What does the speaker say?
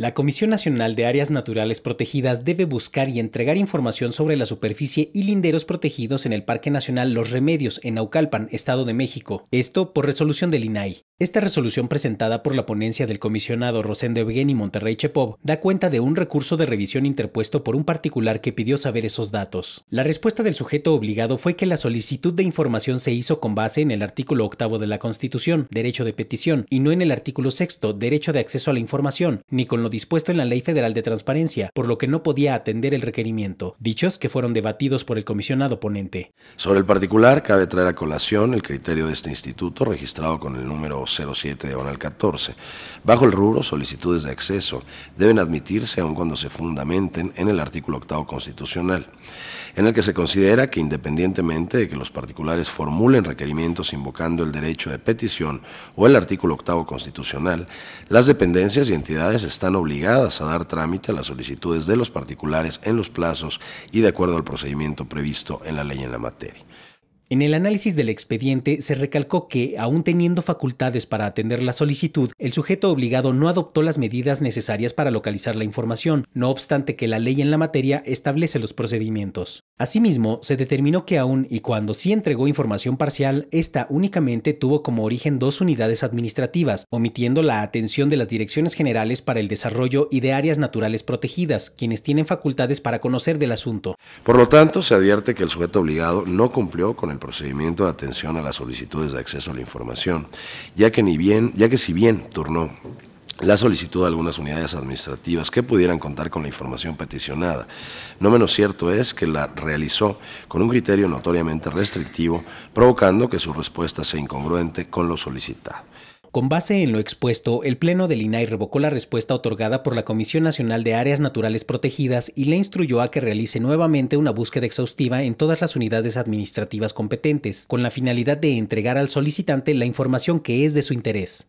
La Comisión Nacional de Áreas Naturales Protegidas debe buscar y entregar información sobre la superficie y linderos protegidos en el Parque Nacional Los Remedios, en Aucalpan, Estado de México. Esto por resolución del INAI. Esta resolución presentada por la ponencia del comisionado Rosendo y Monterrey Chepov da cuenta de un recurso de revisión interpuesto por un particular que pidió saber esos datos. La respuesta del sujeto obligado fue que la solicitud de información se hizo con base en el artículo octavo de la Constitución, derecho de petición, y no en el artículo sexto, derecho de acceso a la información, ni con los dispuesto en la Ley Federal de Transparencia, por lo que no podía atender el requerimiento, dichos que fueron debatidos por el comisionado ponente. Sobre el particular, cabe traer a colación el criterio de este instituto registrado con el número 07 de Bonal 14. Bajo el rubro solicitudes de acceso deben admitirse aun cuando se fundamenten en el artículo octavo constitucional, en el que se considera que independientemente de que los particulares formulen requerimientos invocando el derecho de petición o el artículo octavo constitucional, las dependencias y entidades están obligadas a dar trámite a las solicitudes de los particulares en los plazos y de acuerdo al procedimiento previsto en la ley en la materia. En el análisis del expediente se recalcó que, aun teniendo facultades para atender la solicitud, el sujeto obligado no adoptó las medidas necesarias para localizar la información, no obstante que la ley en la materia establece los procedimientos. Asimismo, se determinó que aún y cuando sí entregó información parcial, esta únicamente tuvo como origen dos unidades administrativas, omitiendo la atención de las direcciones generales para el desarrollo y de áreas naturales protegidas, quienes tienen facultades para conocer del asunto. Por lo tanto, se advierte que el sujeto obligado no cumplió con el procedimiento de atención a las solicitudes de acceso a la información, ya que ni bien, ya que si bien turnó la solicitó de algunas unidades administrativas que pudieran contar con la información peticionada. No menos cierto es que la realizó con un criterio notoriamente restrictivo, provocando que su respuesta sea incongruente con lo solicitado. Con base en lo expuesto, el Pleno del INAI revocó la respuesta otorgada por la Comisión Nacional de Áreas Naturales Protegidas y le instruyó a que realice nuevamente una búsqueda exhaustiva en todas las unidades administrativas competentes, con la finalidad de entregar al solicitante la información que es de su interés.